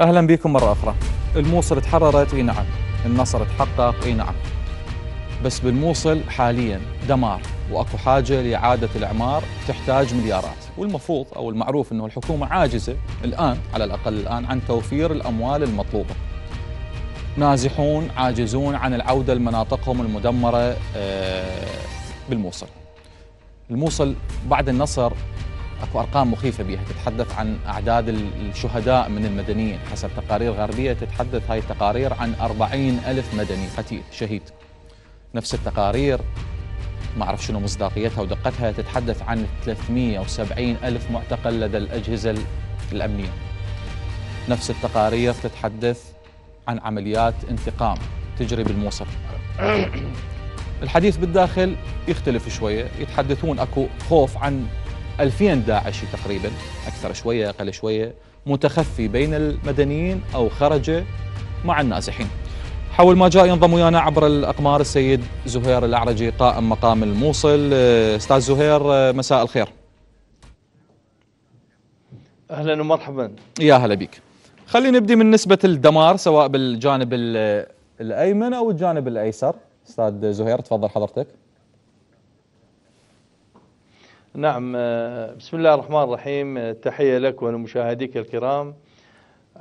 أهلا بكم مرة أخرى الموصل تحررت اي نعم النصر تحقق اي نعم بس بالموصل حاليا دمار واكو حاجه لاعاده الاعمار تحتاج مليارات والمفروض او المعروف انه الحكومه عاجزه الان على الاقل الان عن توفير الاموال المطلوبه. نازحون عاجزون عن العوده لمناطقهم المدمره آه، بالموصل. الموصل بعد النصر اكو ارقام مخيفه بها تتحدث عن اعداد الشهداء من المدنيين حسب تقارير غربيه تتحدث هاي التقارير عن 40 الف مدني قتيل شهيد نفس التقارير ما اعرف شنو مصداقيتها ودقتها تتحدث عن 370 الف معتقل لدى الاجهزه الامنيه نفس التقارير تتحدث عن عمليات انتقام تجري بالموصل الحديث بالداخل يختلف شويه يتحدثون اكو خوف عن 2000 داعشي تقريبا أكثر شوية أقل شوية متخفي بين المدنيين أو خرج مع النازحين حول ما جاء ينضم ويانا عبر الأقمار السيد زهير الأعرجي قائم مقام الموصل أستاذ زهير مساء الخير أهلا ومرحبا يا هلا بك خلينا نبدي من نسبة الدمار سواء بالجانب الأيمن أو الجانب الأيسر أستاذ زهير تفضل حضرتك نعم آه، بسم الله الرحمن الرحيم آه، تحية لك ولمشاهديك الكرام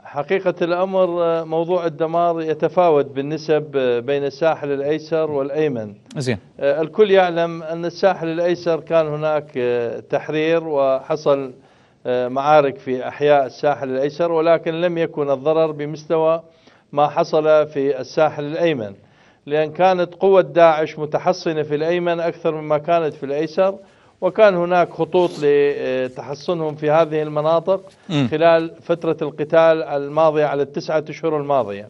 حقيقة الأمر آه، موضوع الدمار يتفاوت بالنسب بين الساحل الأيسر والأيمن زين. الكل يعلم أن الساحل الأيسر كان هناك تحرير وحصل معارك في أحياء الساحل الأيسر ولكن لم يكن الضرر بمستوى ما حصل في الساحل الأيمن لأن كانت قوة داعش متحصنة في الأيمن أكثر مما كانت في الأيسر وكان هناك خطوط لتحصنهم في هذه المناطق خلال فترة القتال الماضية على التسعة أشهر الماضية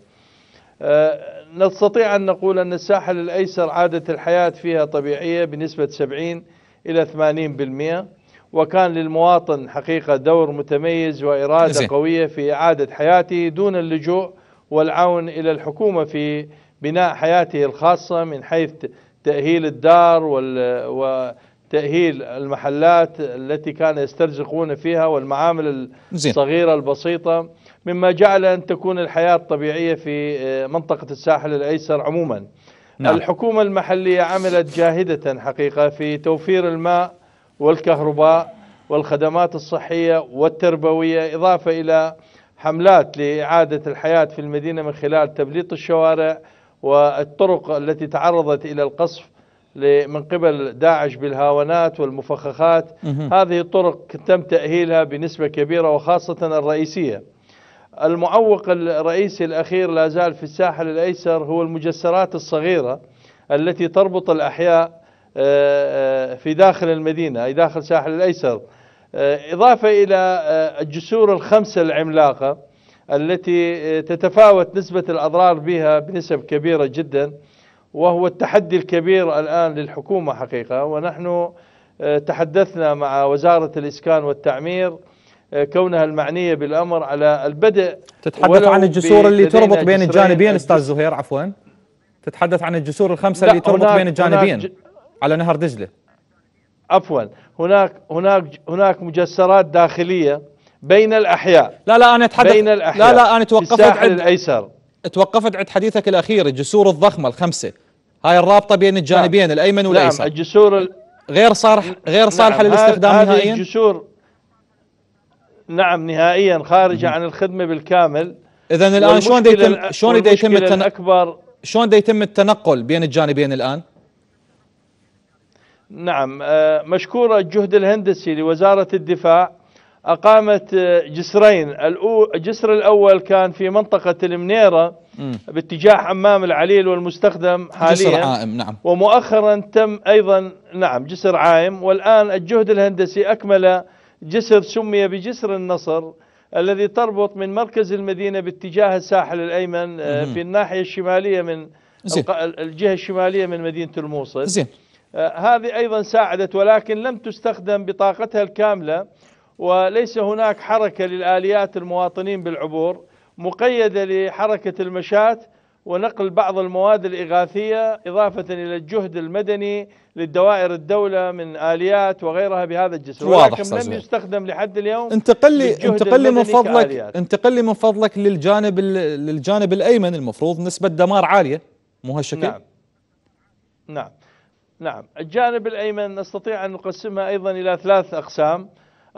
أه، نستطيع أن نقول أن الساحل الأيسر عادة الحياة فيها طبيعية بنسبة 70 إلى 80% وكان للمواطن حقيقة دور متميز وإرادة زي. قوية في إعادة حياته دون اللجوء والعون إلى الحكومة في بناء حياته الخاصة من حيث تأهيل الدار وال... تأهيل المحلات التي كان يسترزقون فيها والمعامل الصغيرة البسيطة مما جعل أن تكون الحياة الطبيعية في آه، منطقة الساحل الأيسر عموما نعم. الحكومة المحلية عملت جاهدة حقيقة في توفير الماء والكهرباء والخدمات الصحية والتربوية إضافة إلى حملات لإعادة الحياة في المدينة من خلال تبليط الشوارع والطرق التي تعرضت إلى القصف من قبل داعش بالهاونات والمفخخات هذه الطرق تم تأهيلها بنسبة كبيرة وخاصة الرئيسية المعوق الرئيسي الأخير لا زال في الساحل الأيسر هو المجسرات الصغيرة التي تربط الأحياء آه، آه، في داخل المدينة أي داخل الساحل الأيسر آه، إضافة إلى الجسور الخمسة العملاقة التي تتفاوت نسبة الأضرار بها بنسب كبيرة جداً وهو التحدي الكبير الآن للحكومة حقيقة ونحن آه، تحدثنا مع وزارة الإسكان والتعمير آه، كونها المعنية بالأمر على البدء تتحدث عن الجسور اللي تربط بين الجانبين أستاذ زهير عفوا تتحدث عن الجسور الخمسة اللي تربط بين الجانبين على نهر دجلة عفوا هناك هناك هناك مجسرات داخلية بين الأحياء لا لا أنا أتحدث بين الأحياء لا لا أنا توقفت عند الأيسر توقفت عند حديثك الأخير الجسور الضخمة الخمسة هاي الرابطه بين نعم. الجانبين نعم. الايمن والايسر نعم الجسور غير صالح غير صالحه نعم. للاستخدام هذه نهائيا هذه الجسور نعم نهائيا خارجه عن الخدمه بالكامل اذا الان شلون دا يتم شلون دا يتم التنقل شلون يتم التنقل بين الجانبين الان؟ نعم آه، مشكورة الجهد الهندسي لوزارة الدفاع أقامت آه، جسرين الجسر الأول كان في منطقة المنيرة باتجاه حمام العليل والمستخدم حاليا جسر عائم نعم ومؤخرا تم أيضا نعم جسر عائم والآن الجهد الهندسي أكمل جسر سمي بجسر النصر الذي تربط من مركز المدينة باتجاه الساحل الأيمن آه، في الناحية الشمالية من الجهة الشمالية من مدينة الموصل زين. آه، هذه أيضا ساعدت ولكن لم تستخدم بطاقتها الكاملة وليس هناك حركة للآليات المواطنين بالعبور مقيدة لحركة المشاة ونقل بعض المواد الإغاثية إضافة إلى الجهد المدني للدوائر الدولة من آليات وغيرها بهذا الجسر واضح ولكن لم يستخدم لحد اليوم انتقل لي انتقل لي من فضلك انتقل لي من فضلك للجانب للجانب الأيمن المفروض نسبة دمار عالية مو هالشكل؟ نعم نعم نعم الجانب الأيمن نستطيع أن نقسمها أيضا إلى ثلاث أقسام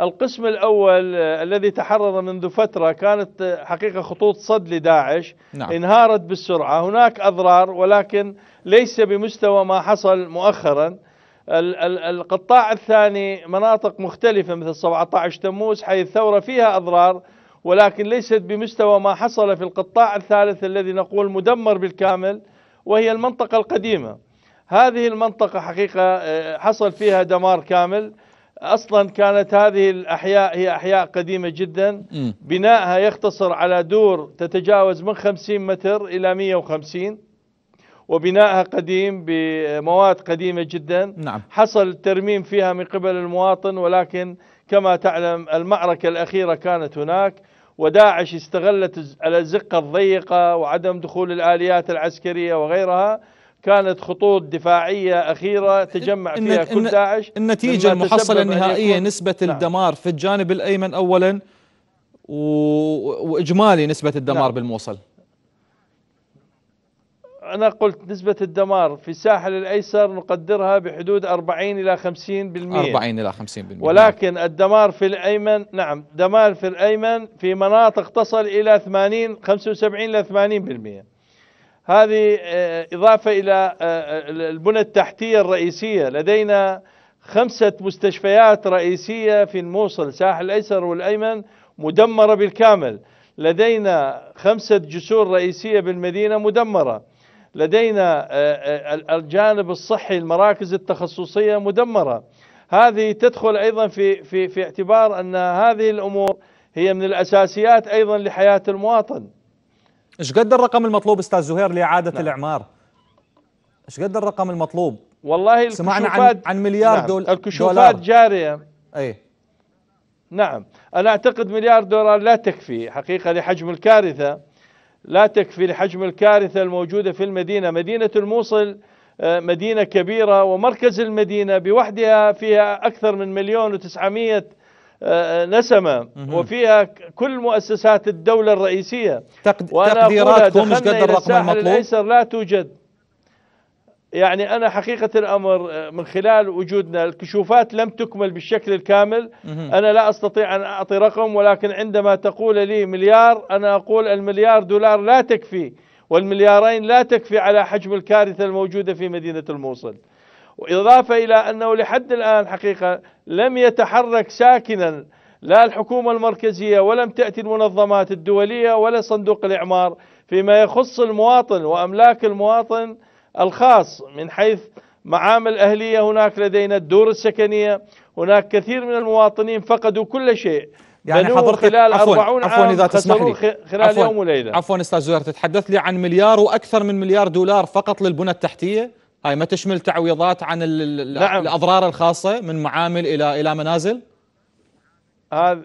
القسم الأول آه، الذي تحرر منذ فترة كانت آه، حقيقة خطوط صد لداعش نعم. انهارت بالسرعة هناك أضرار ولكن ليس بمستوى ما حصل مؤخرا القطاع الثاني مناطق مختلفة مثل 17 تموز حيث الثورة فيها أضرار ولكن ليست بمستوى ما حصل في القطاع الثالث الذي نقول مدمر بالكامل وهي المنطقة القديمة هذه المنطقة حقيقة آه، حصل فيها دمار كامل اصلا كانت هذه الاحياء هي احياء قديمه جدا بنائها يختصر على دور تتجاوز من 50 متر الى 150 وبنائها قديم بمواد قديمه جدا نعم. حصل ترميم فيها من قبل المواطن ولكن كما تعلم المعركه الاخيره كانت هناك وداعش استغلت الازقه الضيقه وعدم دخول الاليات العسكريه وغيرها كانت خطوط دفاعية أخيرة تجمع فيها كل داعش النتيجة المحصلة النهائية نسبة نعم. الدمار في الجانب الأيمن أولا و... وإجمالي نسبة الدمار نعم. بالموصل أنا قلت نسبة الدمار في الساحل الأيسر نقدرها بحدود 40 إلى 50% 40 إلى 50% ولكن نعم. الدمار في الأيمن نعم دمار في الأيمن في مناطق تصل إلى 80 75 إلى 80% هذه آه، إضافة إلى آه، آه، البنى التحتية الرئيسية لدينا خمسة مستشفيات رئيسية في الموصل ساحل الأيسر والأيمن مدمرة بالكامل لدينا خمسة جسور رئيسية بالمدينة مدمرة لدينا الجانب الصحي المراكز التخصصية مدمرة هذه تدخل أيضا في, في, في اعتبار أن هذه الأمور هي من الأساسيات أيضا لحياة المواطن ايش قد الرقم المطلوب استاذ زهير لاعاده نعم. الاعمار؟ ايش قد الرقم المطلوب؟ والله سمعنا عن عن مليار نعم. دول الكشوفات دولار. جاريه اي نعم انا اعتقد مليار دولار لا تكفي حقيقه لحجم الكارثه لا تكفي لحجم الكارثه الموجوده في المدينه، مدينه الموصل آه، مدينه كبيره ومركز المدينه بوحدها فيها اكثر من مليون وتسعمائه آه، نسمة وفيها كل مؤسسات الدولة الرئيسية تقديراتكم مش قد الرقم المطلوب الأيسر لا توجد يعني أنا حقيقة الأمر آه، من خلال وجودنا الكشوفات لم تكمل بالشكل الكامل أنا لا أستطيع أن أعطي رقم ولكن عندما تقول لي مليار أنا أقول المليار دولار لا تكفي والمليارين لا تكفي على حجم الكارثة الموجودة في مدينة الموصل وإضافة إلى أنه لحد الآن حقيقة لم يتحرك ساكنا لا الحكومة المركزية ولم تأتي المنظمات الدولية ولا صندوق الإعمار فيما يخص المواطن وأملاك المواطن الخاص من حيث معامل أهلية هناك لدينا الدور السكنية هناك كثير من المواطنين فقدوا كل شيء يعني حضرتك خلال عفوا 40 عام عفوا اذا تسمح لي خلال عفوا يوم وليله عفوا استاذ زهير تتحدث لي عن مليار واكثر من مليار دولار فقط للبنى التحتيه هاي ما تشمل تعويضات عن نعم. الاضرار الخاصه من معامل الى الى منازل هذه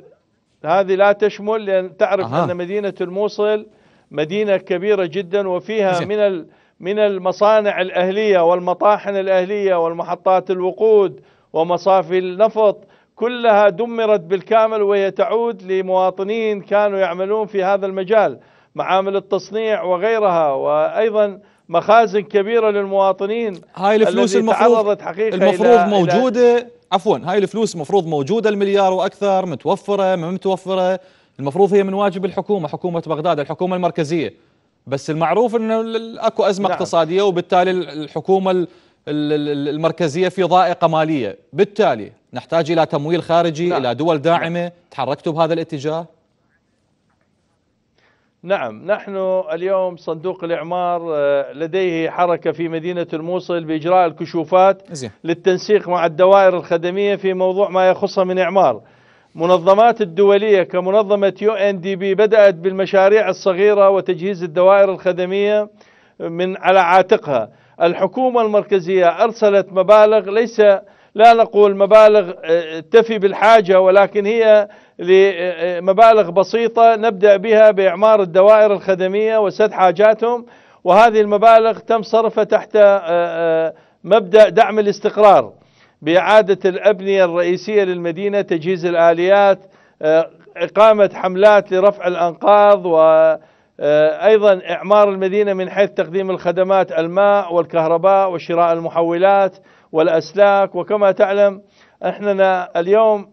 هذه لا تشمل لان تعرف أها. ان مدينه الموصل مدينه كبيره جدا وفيها زي. من من المصانع الاهليه والمطاحن الاهليه والمحطات الوقود ومصافي النفط كلها دمرت بالكامل وهي تعود لمواطنين كانوا يعملون في هذا المجال معامل التصنيع وغيرها وايضا مخازن كبيره للمواطنين هاي الفلوس المفروض حقيقة المفروض إلى موجوده إلى عفوا هاي الفلوس المفروض موجوده المليار واكثر متوفره ما متوفره المفروض هي من واجب الحكومه حكومه بغداد الحكومه المركزيه بس المعروف انه اكو ازمه نعم. اقتصاديه وبالتالي الحكومه المركزيه في ضائقه ماليه بالتالي نحتاج الى تمويل خارجي نعم. الى دول داعمه تحركتوا بهذا الاتجاه نعم نحن اليوم صندوق الإعمار آه، لديه حركة في مدينة الموصل بإجراء الكشوفات زي. للتنسيق مع الدوائر الخدمية في موضوع ما يخصها من إعمار منظمات الدولية كمنظمة يو ان دي بي بدأت بالمشاريع الصغيرة وتجهيز الدوائر الخدمية من على عاتقها الحكومة المركزية أرسلت مبالغ ليس لا نقول مبالغ آه، تفي بالحاجة ولكن هي لمبالغ آه، آه، بسيطة نبدأ بها بإعمار الدوائر الخدمية وسد حاجاتهم وهذه المبالغ تم صرفها تحت مبدأ دعم الاستقرار بإعادة الأبنية الرئيسية للمدينة تجهيز الآليات إقامة حملات لرفع الأنقاض و أيضا إعمار المدينة من حيث تقديم الخدمات الماء والكهرباء وشراء المحولات والأسلاك وكما تعلم احنا اليوم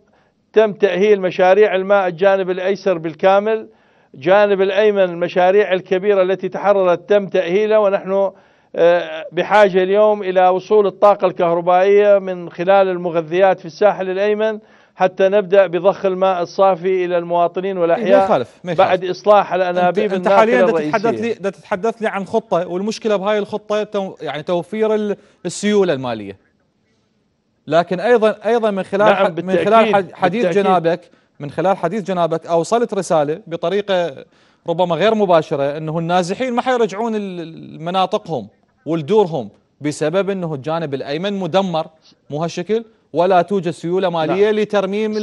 تم تأهيل مشاريع الماء الجانب الأيسر بالكامل جانب الأيمن المشاريع الكبيرة التي تحررت تم تأهيلها ونحن آه، بحاجة اليوم إلى وصول الطاقة الكهربائية من خلال المغذيات في الساحل الأيمن حتى نبدأ بضخ الماء الصافي إلى المواطنين والأحياء يخالف. ما يخالف. بعد إصلاح الأنابيب أنت, أنت حاليا تتحدث لي, تتحدث لي عن خطة والمشكلة بهاي الخطة يعني توفير السيولة المالية لكن ايضا ايضا من خلال نعم من خلال حديث بالتأكيد. جنابك من خلال حديث جنابك اوصلت رساله بطريقه ربما غير مباشره انه النازحين ما حيرجعون مناطقهم ولدورهم بسبب انه الجانب الايمن مدمر مو هالشكل ولا توجد سيوله نعم. ماليه لا. لترميم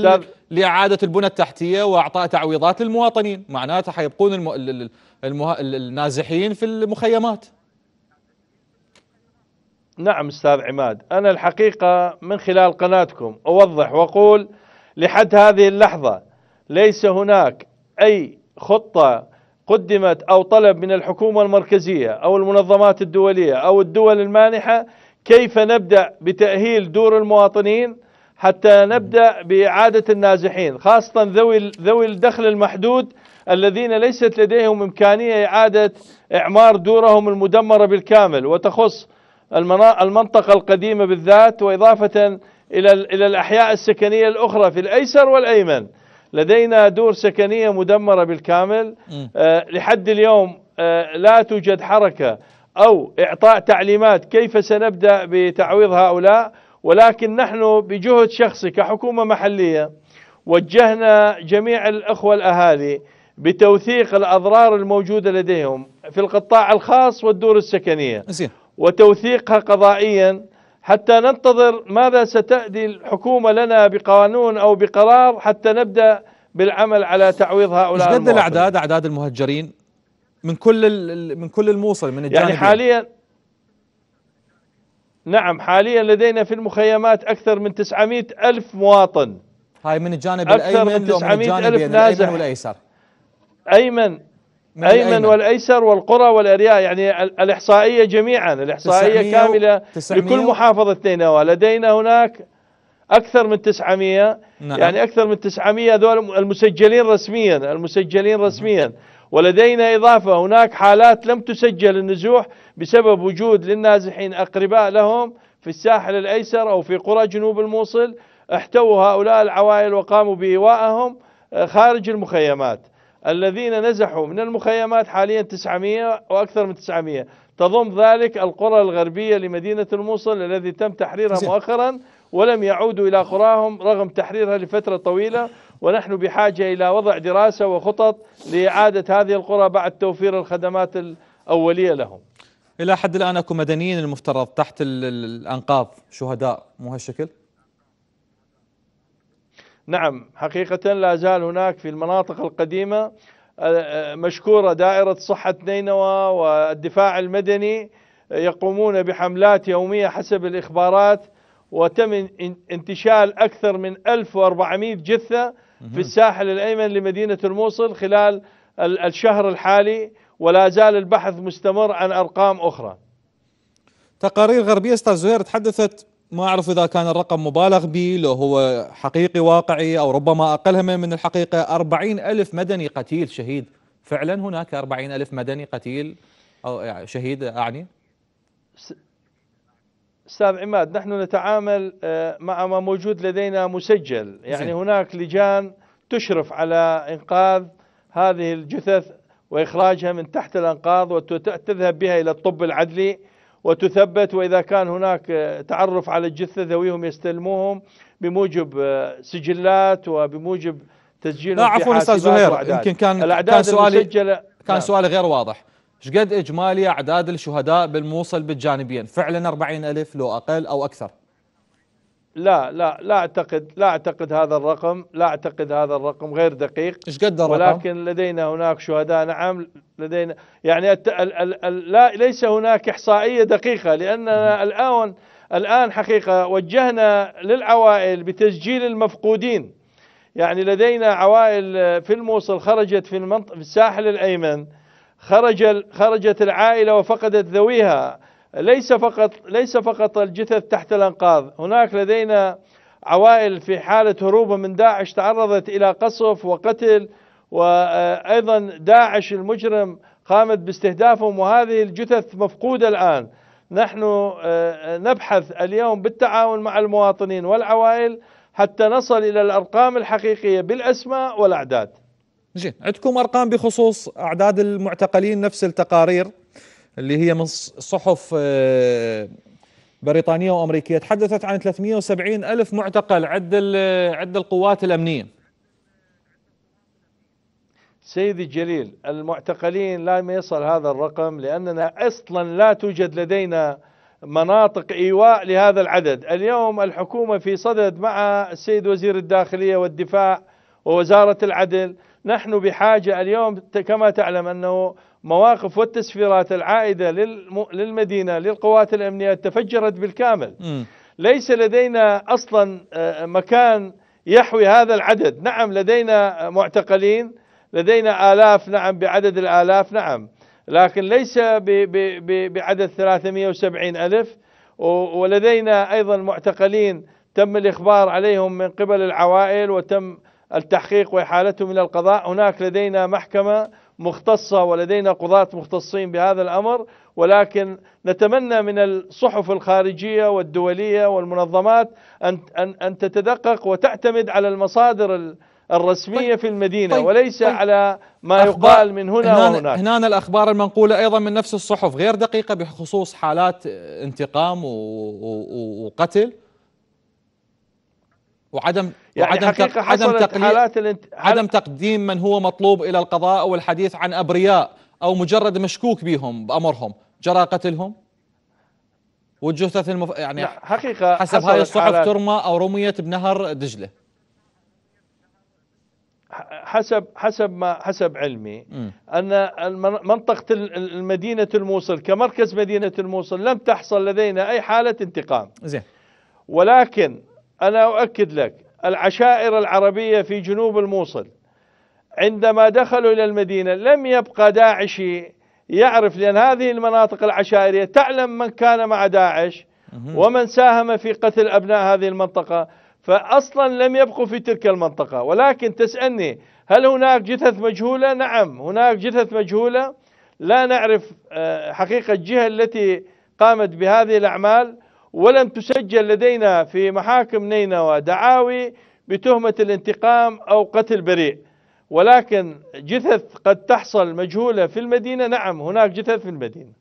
لاعاده البنى التحتيه واعطاء تعويضات للمواطنين معناته حيبقون الم... المه... النازحين في المخيمات نعم استاذ عماد انا الحقيقه من خلال قناتكم اوضح واقول لحد هذه اللحظه ليس هناك اي خطه قدمت او طلب من الحكومه المركزيه او المنظمات الدوليه او الدول المانحه كيف نبدا بتاهيل دور المواطنين حتى نبدا باعاده النازحين خاصه ذوي ذوي الدخل المحدود الذين ليست لديهم امكانيه اعاده اعمار دورهم المدمره بالكامل وتخص المنطقة القديمة بالذات وإضافة إلى إلى الأحياء السكنية الأخرى في الأيسر والأيمن لدينا دور سكنية مدمرة بالكامل أه لحد اليوم أه لا توجد حركة أو إعطاء تعليمات كيف سنبدأ بتعويض هؤلاء ولكن نحن بجهد شخصي كحكومة محلية وجهنا جميع الأخوة الأهالي بتوثيق الأضرار الموجودة لديهم في القطاع الخاص والدور السكنية زين. وتوثيقها قضائيا حتى ننتظر ماذا ستأتي الحكومة لنا بقانون أو بقرار حتى نبدأ بالعمل على تعويض هؤلاء قد الأعداد أعداد المهجرين من كل من كل الموصل من الجانبين يعني حاليا نعم حاليا لدينا في المخيمات أكثر من 900 ألف مواطن هاي من الجانب أكثر الأيمن من 900 ألف نازح والأيسر أيمن أيمن والأيسر والقرى والأرياء يعني الإحصائية جميعا الإحصائية كاملة لكل محافظة نينوى لدينا هناك أكثر من 900 نعم. يعني أكثر من 900 هذول المسجلين رسميا المسجلين رسميا ولدينا إضافة هناك حالات لم تسجل النزوح بسبب وجود للنازحين أقرباء لهم في الساحل الأيسر أو في قرى جنوب الموصل احتووا هؤلاء العوائل وقاموا بإيوائهم آه، خارج المخيمات الذين نزحوا من المخيمات حاليا 900 وأكثر من 900 تضم ذلك القرى الغربية لمدينة الموصل الذي تم تحريرها مؤخرا ولم يعودوا إلى قراهم رغم تحريرها لفترة طويلة ونحن بحاجة إلى وضع دراسة وخطط لإعادة هذه القرى بعد توفير الخدمات الأولية لهم إلى حد الآن أكو مدنيين المفترض تحت الأنقاض شهداء مو هالشكل؟ نعم حقيقة لا زال هناك في المناطق القديمة آه، آه، مشكورة دائرة صحة نينوى والدفاع المدني يقومون بحملات يومية حسب الإخبارات وتم انتشال أكثر من 1400 جثة في الساحل الأيمن لمدينة الموصل خلال الشهر الحالي ولا زال البحث مستمر عن أرقام أخرى تقارير غربية استاذ زهير تحدثت ما أعرف إذا كان الرقم مبالغ به لو هو حقيقي واقعي أو ربما أقلها من الحقيقة 40 ألف مدني قتيل شهيد فعلا هناك 40 ألف مدني قتيل أو شهيد أعني استاذ عماد نحن نتعامل آه، مع ما موجود لدينا مسجل يعني هناك لجان تشرف على انقاذ هذه الجثث واخراجها من تحت الانقاض وتذهب بها الى الطب العدلي وتثبت وإذا كان هناك تعرف على الجثة ذويهم يستلموهم بموجب سجلات وبموجب تسجيل لا عفوا استاذ زهير يمكن كان الأعداد كان سؤالي نعم. كان سؤالي غير واضح ايش قد اجمالي اعداد الشهداء بالموصل بالجانبين فعلا 40 الف لو اقل او اكثر لا لا لا اعتقد لا اعتقد هذا الرقم لا اعتقد هذا الرقم غير دقيق ايش قد الرقم؟ ولكن لدينا هناك شهداء نعم لدينا يعني الت... ال... ال... ال... لا ليس هناك احصائيه دقيقه لاننا الان الان حقيقه وجهنا للعوائل بتسجيل المفقودين يعني لدينا عوائل في الموصل خرجت في المنطقه في الساحل الايمن خرج خرجت العائله وفقدت ذويها ليس فقط ليس فقط الجثث تحت الانقاض، هناك لدينا عوائل في حاله هروبها من داعش تعرضت الى قصف وقتل وايضا داعش المجرم قامت باستهدافهم وهذه الجثث مفقوده الان. نحن آه، نبحث اليوم بالتعاون مع المواطنين والعوائل حتى نصل الى الارقام الحقيقيه بالاسماء والاعداد. زين، عندكم ارقام بخصوص اعداد المعتقلين نفس التقارير اللي هي من صحف آه، بريطانيه وامريكيه تحدثت عن 370 الف معتقل عند عند القوات الامنيه سيدي الجليل المعتقلين لا يصل هذا الرقم لاننا اصلا لا توجد لدينا مناطق ايواء لهذا العدد، اليوم الحكومه في صدد مع السيد وزير الداخليه والدفاع ووزاره العدل، نحن بحاجه اليوم كما تعلم انه مواقف والتسفيرات العائدة للمدينة للقوات الأمنية تفجرت بالكامل م. ليس لدينا أصلا آه، مكان يحوي هذا العدد نعم لدينا معتقلين لدينا آلاف نعم بعدد الآلاف نعم لكن ليس بعدد 370 ألف ولدينا أيضا معتقلين تم الإخبار عليهم من قبل العوائل وتم التحقيق وإحالتهم إلى القضاء هناك لدينا محكمة مختصة ولدينا قضاة مختصين بهذا الأمر ولكن نتمنى من الصحف الخارجية والدولية والمنظمات أن أن أن تتدقق وتعتمد على المصادر الرسمية طيب في المدينة طيب وليس طيب على ما يقال من هنا هنان وهناك هنا الأخبار المنقولة أيضا من نفس الصحف غير دقيقة بخصوص حالات انتقام وقتل وعدم يعني وعدم تق... عدم تقليل الانت... عدم تقديم من هو مطلوب الى القضاء والحديث عن ابرياء او مجرد مشكوك بهم بامرهم جرى قتلهم وجثث المف... يعني حقيقه حسب هاي الصحف ترمى او رميت بنهر دجله حسب حسب ما حسب علمي م. ان منطقه المدينه الموصل كمركز مدينه الموصل لم تحصل لدينا اي حاله انتقام زين ولكن أنا أؤكد لك العشائر العربية في جنوب الموصل عندما دخلوا إلى المدينة لم يبقى داعشي يعرف لأن هذه المناطق العشائرية تعلم من كان مع داعش ومن ساهم في قتل أبناء هذه المنطقة فأصلا لم يبقوا في تلك المنطقة ولكن تسألني هل هناك جثث مجهولة؟ نعم هناك جثث مجهولة لا نعرف آه، حقيقة الجهة التي قامت بهذه الأعمال ولم تسجل لدينا في محاكم نينوى دعاوي بتهمة الانتقام أو قتل بريء ولكن جثث قد تحصل مجهولة في المدينة نعم هناك جثث في المدينة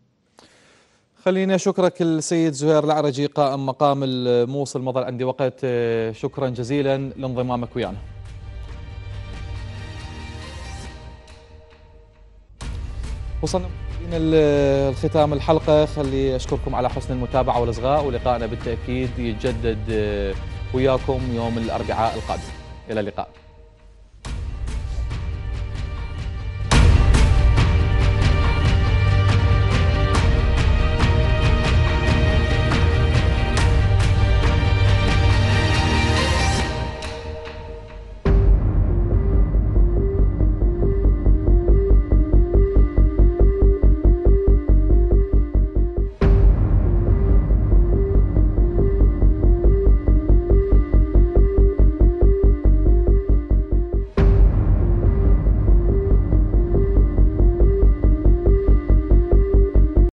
خلينا أشكرك السيد زهير العرجي قائم مقام الموصل مضى عندي وقت آه، شكرا جزيلا لانضمامك ويانا وصلنا الختام الحلقة خلي أشكركم على حسن المتابعة والإصغاء ولقائنا بالتأكيد يتجدد آه، وياكم يوم الأربعاء القادم إلى اللقاء